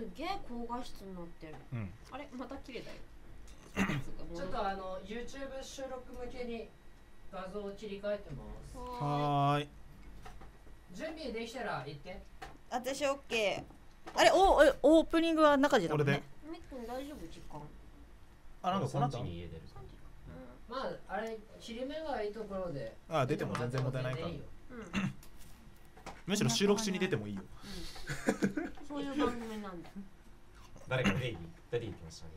すげえ高画質になってる、うん、あれまた綺麗だよ ちょっとあの YouTube 収録向けに画像を切り替えてますはい準備できたら行って私 OK あれおオープニングは中地だもんねみっくん大丈夫時間あなんかこの後に家出るまああれ切り目がいいところであ出ても全然問題ないから、うん、むしろ収録中に出てもいいよ、うんそういう番組なんだ。誰か出て出ていきましたね、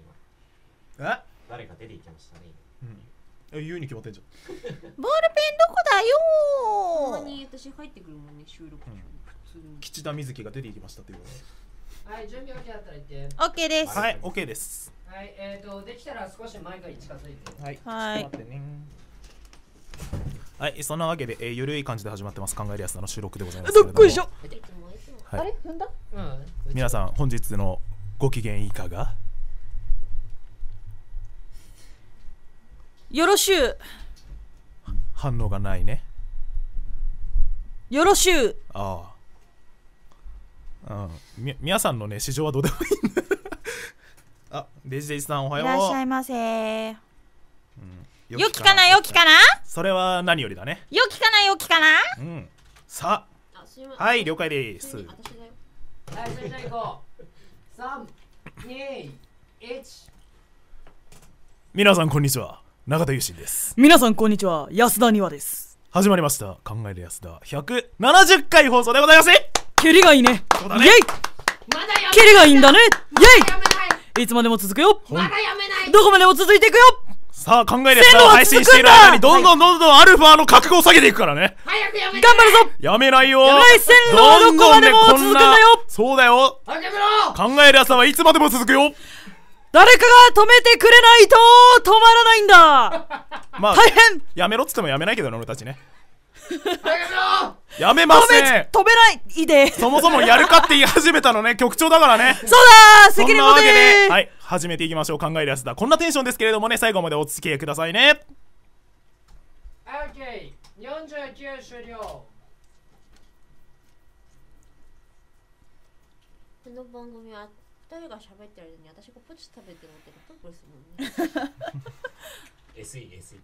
今。え誰か出ていきましたね、今。うん。え言うに決まってんじゃん。ボールペンどこだよーたまに私入ってくるもんね、収録中。うん、普通に。吉田瑞希が出ていきましたっていう。はい、準備 OK だったら言って。OK です。はい、OK です。はい、えっ、ー、と、できたら少し前から近づいて。はい。はい。はい、そんなわけで、えー、ゆるい感じで始まってます。考えるやつの収録でございます。どっこいしょ。はい、あれ踏んだ、うん、皆さん本日のご機嫌いかがよろしゅう反応がないねよろしゅうああうんみ皆さんのね市場はどうでもいいんだ あデジデジさんおはよういらっしゃいませ、うんよきかなよきかなそれは何よりだねよきかなよきかなうんさあはい了解ですはいそれじゃあ行こう321皆さんこんにちは中田優心です皆さんこんにちは安田庭です始まりました考える安田170回放送でございますキリがいいねそうだねイエイまだやめキリがいいんだねイエイいつまでも続くよまだやめないどこまでも続いていくよさあ考えれば配信している間にどんどんどんどんアルファの格好を下げていくからね頑張るぞやめないよやばい線路はどこまでも続くんだよそうだよ考えればさはいつまでも続くよ誰かが止めてくれないと止まらないんだまあ大変やめろっつってもやめないけどね俺たちねやめません止めないでそもそもやるかって言い始めたのね局長だからねそうだ責任持てはい始めていきましょう考えるやつだこんなテンションですけれどもね最後までお付き合いくださいね OK49 終了この番組は二人が喋ってるのに私がポチ食べてるってことですもんね SE SE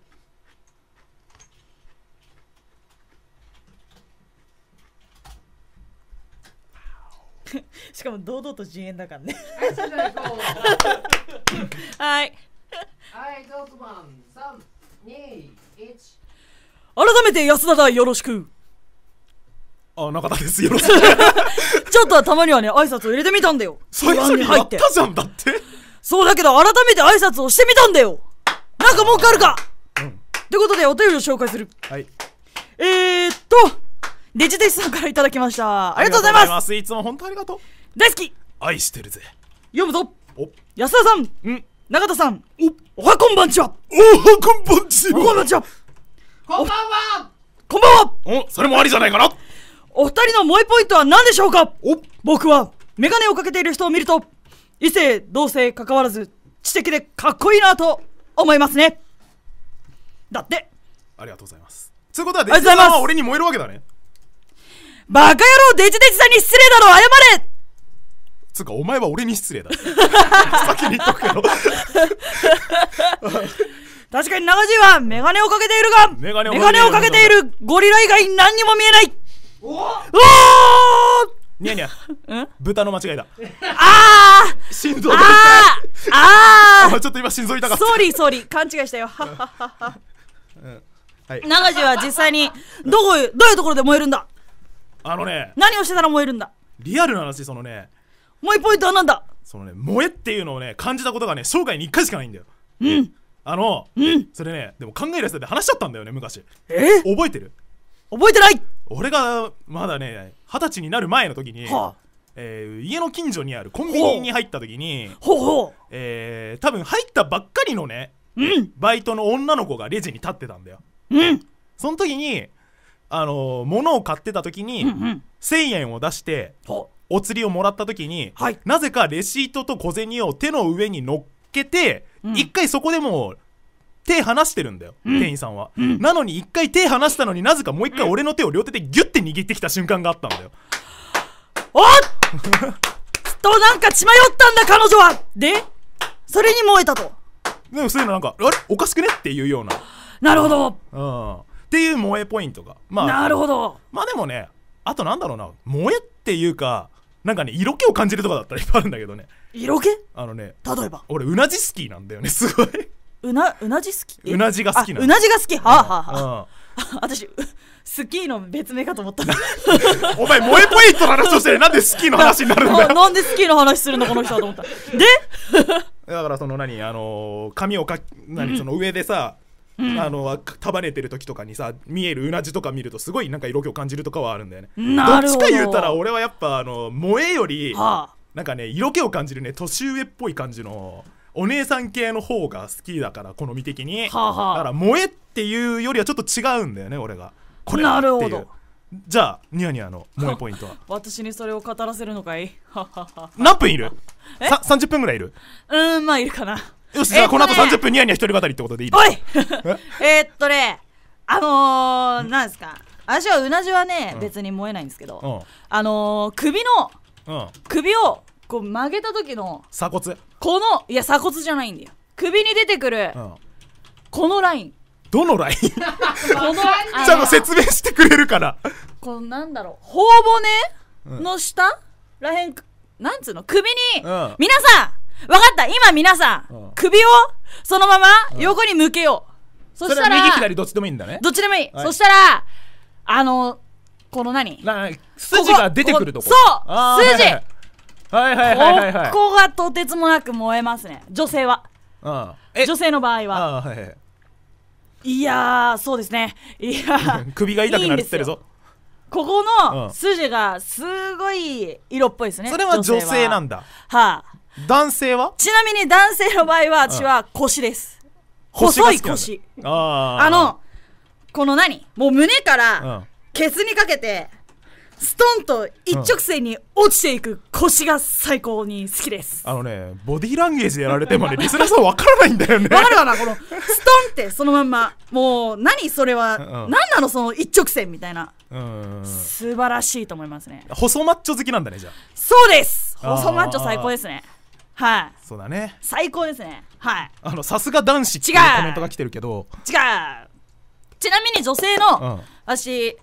しかも堂々と自演だからねはいはいドクマン321改めて安田だよろしくあ、なかったです。よろしく。ちょっとたまにはね、挨拶を入れてみたんだよ。最初に入ったじゃんだって。そうだけど、改めて挨拶をしてみたんだよ。なんか文句るかうん。ということで、お便りを紹介する。はい。えー、っと、デジデジさんからいただきました。ありがとうございます。いつも本当ありがとう。大好き愛してるぜ読むぞ安田さんん永田さんおおはこんばんちはおはこんばんちはこんばんちはこんばんはこんばんはおそれもありじゃないかなお二人の萌えポイントは何でしょうかお僕は眼鏡をかけている人を見ると異性同性関わらず知的でかっこいいなと思いますねだってありがとうございますあいうことはデジさんは俺に燃えるわけだねバカ野郎デジデジさんに失礼だろ謝れつうかお前は俺に失礼だ 先に言っとくけど 確かに長寿は眼鏡をかけているが眼鏡をかけているゴリラ以外何にも見えないおおニャニャ 豚の間違いだああ心臓あーあーちょっと今心臓痛かったソーリーソーリー勘違いしたよ、うんはい、長寿は実際にどこどういうところで燃えるんだあのね何をしてたら燃えるんだリアルな話そのねマイポイントは何だそのね萌えっていうのをね感じたことがね生涯に1回しかないんだようんあの、うん、それねでも考えるやつで話しちゃったんだよね昔え覚えてる覚えてない俺がまだね二十歳になる前の時に、はあえー、家の近所にあるコンビニに入った時にほうほう、えー、多分入ったばっかりのね、うん、バイトの女の子がレジに立ってたんだよ、うん、その時にあの物を買ってた時に、うんうん、1000円を出して、ほお釣りをもらった時に、はい、なぜかレシートと小銭を手の上に乗っけて、うん、一回そこでもう手離してるんだよ、うん、店員さんは、うん、なのに一回手離したのになぜかもう一回俺の手を両手でギュッて握ってきた瞬間があったんだよおっとなんか血迷ったんだ彼女はでそれに燃えたとでもそういうのなんかあれおかしくねっていうようななるほどうんっていう萌えポイントがまあなるほどまあでもねあとなんだろうな萌えっていうかなんかね、色気を感じるとかだったらいっぱいあるんだけどね。色気あのね、例えば。俺、うなじ好きなんだよね、すごい。うな、うなじ好きうなじが好きなうなじが好きはあ、はあ、はあ、私、スキーの別名かと思った。お前、萌えポイントの話として、なんでスキーの話になるんだよな。なんでスキーの話するの、この人はと思った。で だから、その何、あのー、髪をか、何、その上でさ、うんあの束ねてる時とかにさ見えるうなじとか見るとすごいなんか色気を感じるとかはあるんだよねどっちか言うたら俺はやっぱあの萌えより、はあ、なんかね色気を感じるね年上っぽい感じのお姉さん系の方が好きだから好み的に、はあはあ、だから萌えっていうよりはちょっと違うんだよね俺がこれなるほどじゃあニヤニヤの萌えポイントは 私にそれを語らせるのかい何分いるえ30分ぐらいいるうんまあいるかなよしじゃあこの後30分ニヤニヤ一人語りってことでいいですかおいえ っとねあのー、なんですか私はうなじはね、うん、別に燃えないんですけど、うん、あのー、首の、うん、首をこう曲げた時の鎖骨このいや鎖骨じゃないんだよ首に出てくる、このラインどのライン この ちゃんと説明してくれるからこのなんだろう頬骨の下、らへんなんつうの首に、皆さん分かった今皆さん、首をそのまま横に向けよう、そしたら右左どっちでもいいんだねどっちでもいい、そしたらあのこの何筋が出てくるとこそう筋はいはいはいはい、ここがとてつもなく燃えますね女性は、女性の場合は、いやそうですねいや 首が痛くなるってるぞここの筋がすごい色っぽいですね、それは女性なんだはあ男性はちなみに男性の場合は私は腰です細い腰あのこの何もう胸からケツにかけてストンと一直線に落ちていく腰が最高に好きですあのねボディーランゲージやられてもねリスナーさん分からないんだよね分かるわなこのストンってそのまんまもう何それは、うん、何なのその一直線みたいなうん素晴らしいと思いますね細マッチョ好きなんだねじゃあそうです細マッチョ最高ですねはいそうだね最高ですねはいあのさすが男子っていうコメントが来てるけど違うちなみに女性の、うん、私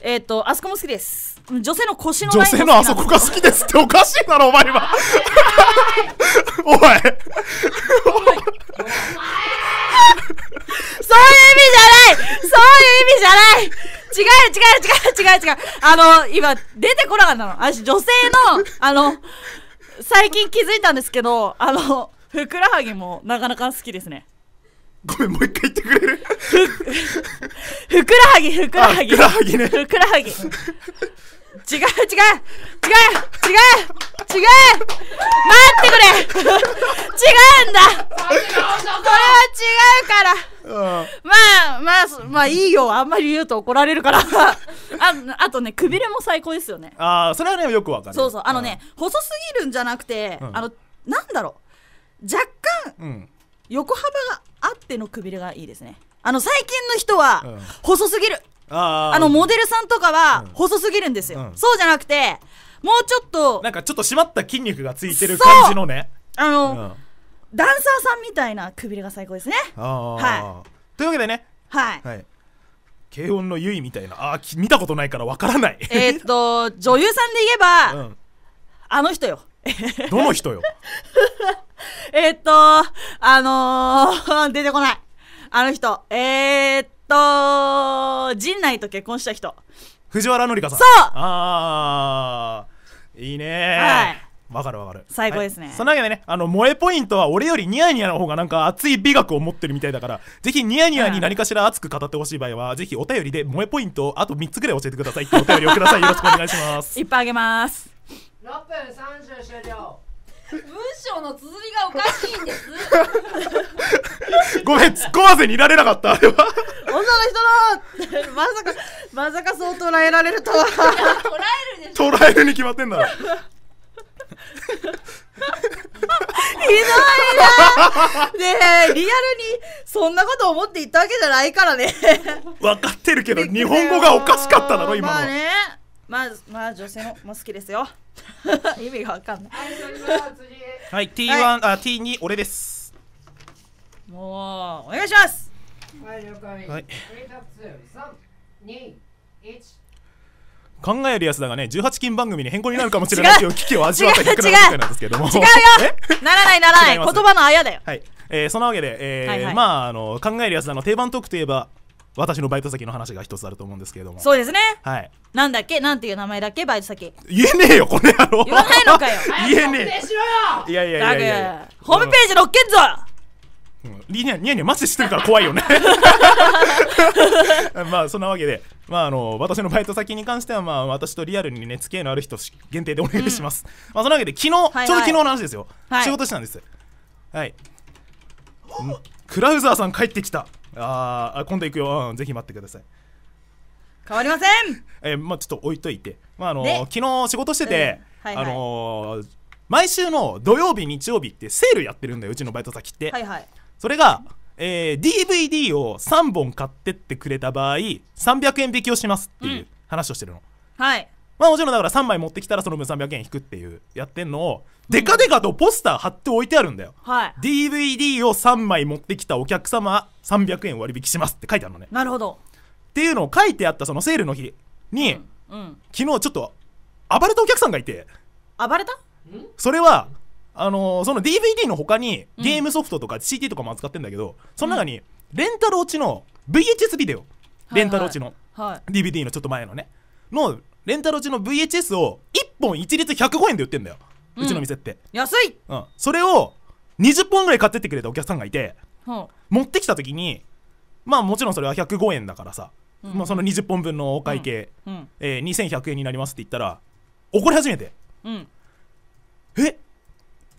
えっ、ー、とあそこも好きです女性の腰の女性のあそこが好きですっておかしいだろお前はおい そういう意味じゃないそういう意味じゃない違う違う違う違う違うあの今出てこなかったの私女性のあの最近気づいたんですけどあのふくらはぎもなかなか好きですねごめんもう一回言ってくれる ふくらはぎふくらはぎふくらはぎねふくらはぎ違う違う違う違う違う待ってくれ違うんだこれは違うからまあまあまあいいよあんまり言うと怒られるから ああとねくびれも最高ですよねああそれはねよくわかるそうそうあのね、細すぎるんじゃなくて、うん、あのなんだろう若干、横幅があってのくびれがいいですねあの最近の人は、細すぎるあのモデルさんとかは細すぎるんですよ、そうじゃなくてもうちょっとなんかちょっと締まった筋肉がついてる感じのねあの、ダンサーさんみたいなくびれが最高ですねはいというわけでねはい、はい軽音のゆいみたいなあ見たことないからわからないえっと女優さんで言えば、うん、あの人よどの人よ えっとあのー、出てこないあの人えー、っと陣内と結婚した人藤原紀香さんそうああいいねはいわかるわかる最高ですね、はい、そんなわけでねあの萌えポイントは俺よりニヤニヤの方がなんか熱い美学を持ってるみたいだからぜひニヤニヤに何かしら熱く語ってほしい場合は、うん、ぜひお便りで萌えポイントをあと3つぐらい教えてくださいってお便りをくださいよろしくお願いします いっぱいあげます6分30終了文章の綴りがおかしいんです ごめん突っ込まずにいられなかったあれは女の人の まさかまさかそう捉えられるとは捉えるでしょ捉えるに決まってんだろどいなでリアルにそんなこと思って言ったわけじゃないからね分かってるけど日本語がおかしかっただろ今のまあねまあまあ女性も好きですよ 意味が分かんないはい T1、はい、あ T2 俺ですもうお願いしますはい了解はい2 1考えるやつだがね18金番組に変更になるかもしれないという危機を味わった逆ななんですけども違うよ ならないならない言葉のあやだよはいえー、そんなわけで、えー、はいはい、まああの考えるやつの定番トークといえば私のバイト先の話が一つあると思うんですけれどもそうですねはいなんだっけなんていう名前だっけバイト先言えねえよこれやろ言わないのかよ 言えねえいやいやいやいやホームページ載っけんぞニヤニヤマジしてるから怖いよね まあそんなわけでまああの私のバイト先に関してはまあ私とリアルにね付き合いのある人限定でお願いします、うん、まあそのわけで昨日、はいはい、ちょうど昨日の話ですよ、はい、仕事したんですはいクラウザーさん帰ってきたああ今度行くよ、うん、ぜひ待ってください変わりませんえまあちょっと置いといてまああの、昨日仕事してて、うんはいはい、あのー、毎週の土曜日日曜日ってセールやってるんだようちのバイト先って、はいはい、それがえー、DVD を3本買ってってくれた場合300円引きをしますっていう話をしてるの、うん、はいまあもちろんだから3枚持ってきたらその分300円引くっていうやってんのをデカデカとポスター貼って置いてあるんだよ、はい、DVD を3枚持ってきたお客様300円割引しますって書いてあるのねなるほどっていうのを書いてあったそのセールの日に、うん、うん、昨日ちょっと暴れたお客さんがいて暴れたそれはあのー、その DVD の他にゲームソフトとか c t とかも扱ってんだけど、その中にレンタル落ちの VHS ビデオ、レンタル落ちの、はい、DVD のちょっと前のねのレンタル落ちの VHS を1本一律105円で売ってんだよ、うちの店って安い、うん、それを20本ぐらい買ってってくれたお客さんがいて、持ってきた時にまあもちろんそれは105円だからさ、まあ、その20本分のお会計、うんえー、2100円になりますって言ったら怒り始めて、うん、え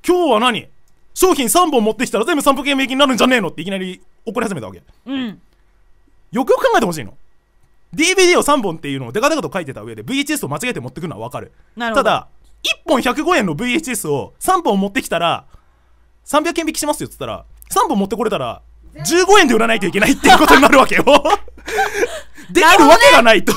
今日は何商品3本持ってきたら全部3分券免疫になるんじゃねえのっていきなり怒り始めたわけ。うん。よくよく考えてほしいの。DVD を3本っていうのをデカデカと書いてた上で VHS を間違えて持ってくるのはわかる。ただ、1本105円の VHS を3本持ってきたら300円引きしますよっつったら3本持ってこれたら15円で売らないといけないっていうことになるわけよ。できるわけがないと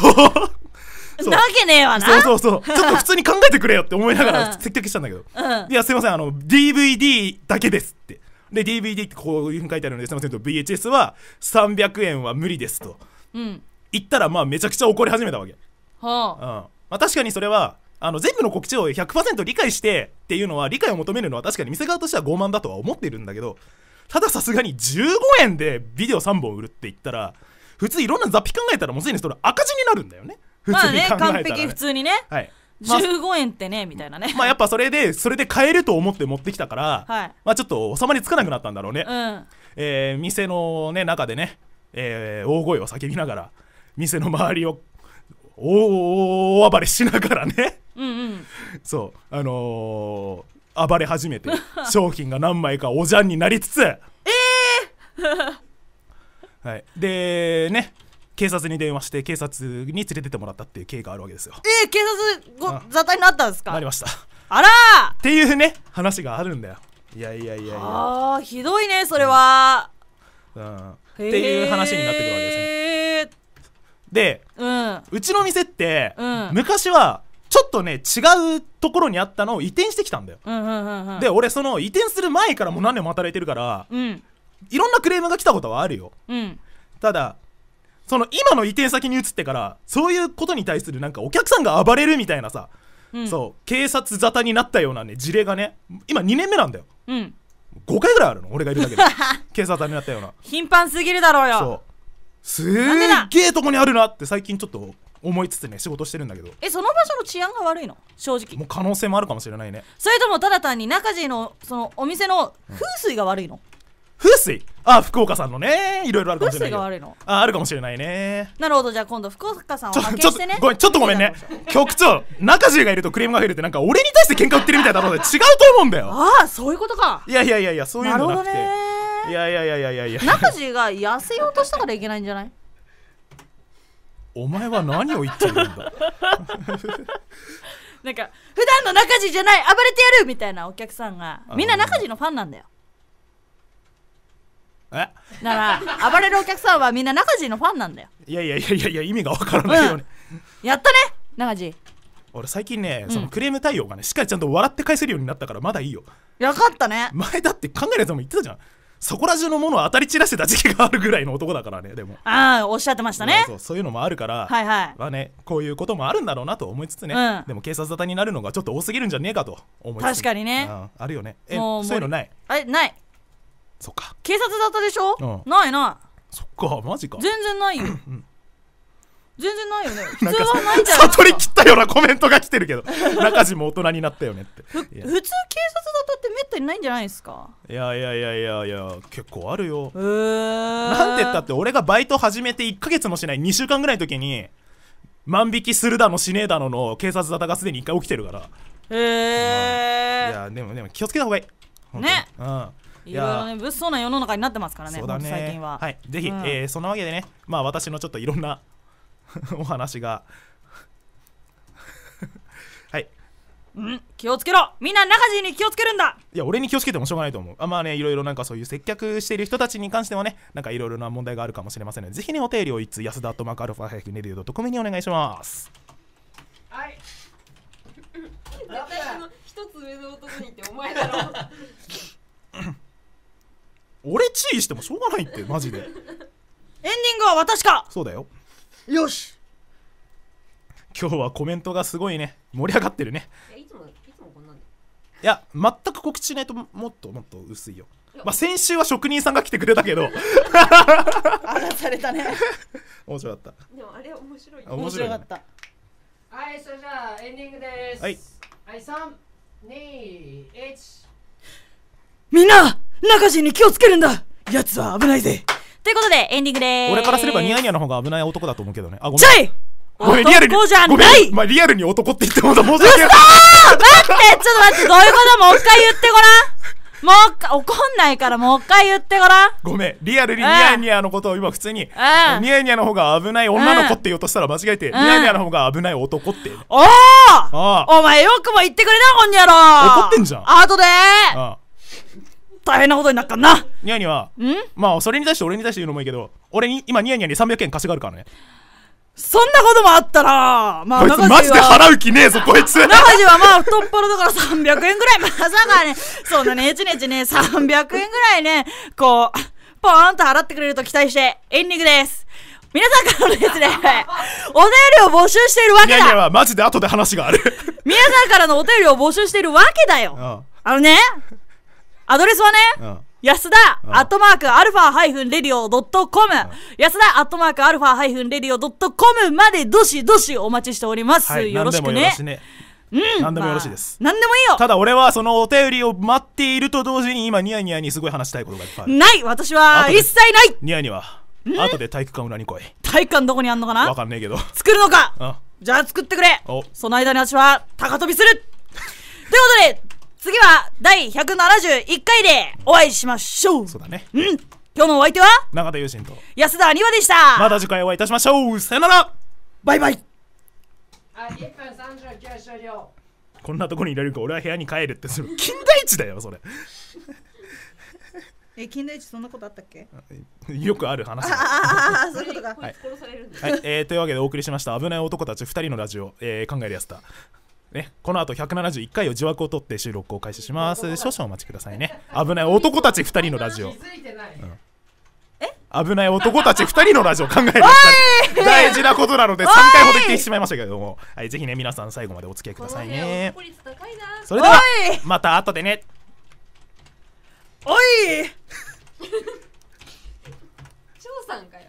なわけねえわなそうそうそうちょっと普通に考えてくれよって思いながら接客したんだけど、うん、いやすいませんあの DVD だけですってで DVD ってこういうふうに書いてあるのですいませんと VHS は300円は無理ですと、うん、言ったらまあめちゃくちゃ怒り始めたわけ、はあうんまあ、確かにそれはあの全部の告知を100%理解してっていうのは理解を求めるのは確かに店側としては傲慢だとは思ってるんだけどたださすがに15円でビデオ3本売るって言ったら普通いろんな雑費考えたらもうすでにそれ赤字になるんだよねまあね完璧普通にね、はい、まあ、15円ってねみたいなねまあやっぱそれでそれで買えると思って持ってきたから、はい、まあちょっと収まりつかなくなったんだろうね、うん、えー、店の、ね、中でね、えー、大声を叫びながら店の周りを大暴れしながらねうんうん、そうあのー、暴れ始めて 商品が何枚かおじゃんになりつつええーはい、でね警察に電話して警察に連れてってもらったっていう経緯があるわけですよえー、警察ご座体になったんですかなりましたあらっていうね話があるんだよいやいやいやいやあひどいねそれは、うん、うん、っていう話になってくるわけですねで、うん、うちの店って、うん、昔はちょっとね違うところにあったのを移転してきたんだよ、うんうんうん、で俺その移転する前からもう何年も働いてるから、うん、いろんなクレームが来たことはあるよ、うん、ただその今の移転先に移ってからそういうことに対するなんかお客さんが暴れるみたいなさ、うん、そう警察沙汰になったようなね事例がね今2年目なんだよ、うん、5回ぐらいあるの俺がいるだけで 警察沙汰になったような頻繁すぎるだろうよそうすげえとこにあるなって最近ちょっと思いつつね仕事してるんだけどえその場所の治安が悪いの正直もう可能性もあるかもしれないねそれともただ単に中地のそのお店の風水が悪いの、うん風水あ福岡さんのねいろいろあるかもしれない風水が悪いのああるかもしれないねなるほどじゃあ今度福岡さんを派遣してねごめんちょっとごめんね局長中重がいるとクレームが増えるってなんか俺に対して喧嘩売ってるみたいだろうで違うと思うんだよああそういうことかいやいやいやいやそういうのなくてなるほどねいやいやいやいやいやいや中地が痩せようとしたからいけないんじゃないお前は何を言ってるんだなんか普段の中地じゃない暴れてやるみたいなお客さんがみんな中地のファンなんだよえなら暴れるお客さんはみんな中地のファンなんだよいやいやいやいやいや意味がわからないよね、やったね中地俺最近ね、うんそのクレーム対応がねしっかりちゃんと笑って返せるようになったからまだいいよよかったね前だって考えるやつも言ってたじゃんそこら中のものを当たり散らしてた時期があるぐらいの男だからねでもああおっしゃってましたねそうそういうのもあるから、はいはいまあね、こういうこともあるんだろうなと思いつつね、うんでも警察沙汰になるのがちょっと多すぎるんじゃねえかと思いつつ確かにねあるよねえもうそういうのないえないそっか警察だったでしょ、うん、ないないそっかマジか全然ないよ、うん、全然ないよね 普通はないんじゃない悟り切ったようなコメントが来てるけど 中島大人になったよねって普通警察だったってめったにないんじゃないですかいやいやいやいやいや結構あるよへえー、なんて言ったって俺がバイト始めて1か月もしない2週間ぐらいの時に万引きするだのしねえだのの警察沙汰がすでに1回起きてるからへえー、いやでもでも気をつけた方がいいねうんいろいろね物騒な世の中になってますからねそうだね最近は、はい、ぜひ、うん、えー、そんなわけでねまあ私のちょっといろんな お話が はいうん気をつけろみんな中地に気をつけるんだいや俺に気をつけてもしょうがないと思うあまあねいろいろなんかそういう接客している人たちに関してもねなんかいろいろな問題があるかもしれませんのでぜひねお手入れをいつ安田とマカルファヘイフネリュドとコメにお願いしますはい私の一つ上の男にってお前だろ 俺注意してもしょうがないってマジでエンディングは私かそうだよよし今日はコメントがすごいね盛り上がってるねいや全く告知しないともっともっと薄いよまあ先週は職人さんが来てくれたけどあらされたね 面白かったでもあれ面白い、ね、面白かった、はいそれじゃあエンディングですはい、はい、321みんな中人に気をつけるんだやつは危ないぜということでエンディングでーす俺からすればニヤニヤの方が危ない男だと思うけどねあごめんちょい俺リアルに男じゃないまあ、リアルに男って言ってもだ申し訳ない嘘待ってちょっと待ってどういうこともう一回言ってごらんもう一回怒んないからもう一回言ってごらんごめんリアルにニヤニヤのことを今普通に、うん、ニヤニヤの方が危ない女の子って言おうとしたら間違えて、うん、ニヤニヤの方が危ない男っておおお前よくも言ってくれなこんにゃろ怒ってんじゃん後でああ大変なことになっかんなニヤニヤんまあそれに対して俺に対して言うのもいいけど俺に今ニヤニヤに300円稼がるからねそんなこともあったら、まあ、こいつマジで払う気ねえぞ、こいつ。中地はまあ、太っ腹だから300円ぐらい、まさかね、そんなね、ちねちね、300円ぐらいね、こう、ポーンと払ってくれると期待して、エンディングです。皆さんからのですね、お便りを募集しているわけだ。いやいや、マジで後で話がある皆さんからのお便りを募集しているわけだよ。あああのね、アドレスはね、うん安田、アットマーク、アルファハイフンレディオドットコム。安田、アットマーク、アルファハイフンレディオドットコムまで、どしどしお待ちしております。はい、よろしくね。ねうん、何でもよろしいです、まあ、何でもいいよただ俺はそのお便りを待っていると同時に今ニヤニヤにすごい話したいことがいっぱいあるない私は一切ないニヤニヤ後で体育館裏に来い体育館どこにあんのかなわかんねえけど作るのか、うん、じゃあ作ってくれその間に私は高飛びする ということで次は第171回でお会いしましょうそうだねうん今日のお相手は永田友人と安田にわでしたまた次回お会いいたしましょうさよならバイバイあ1分39終了こんなとこにいられるか俺は部屋に帰るってそれ金田一だよそれえ金田一そんなことあったっけよくある話ああそういうことか、はい、はい、えー、というわけでお送りしました危ない男たち2人のラジオ、えー、考えるやつだね、この後171回を自枠を取って収録を開始します少々お待ちくださいね危ない男たち2人のラジオ、危ない男たち2人のラジオ考える大事なことなので3回ほど言ってしまいましたけども、はい、ぜひね皆さん最後までお付き合いくださいねそれではまた後でねおい 張さんかよ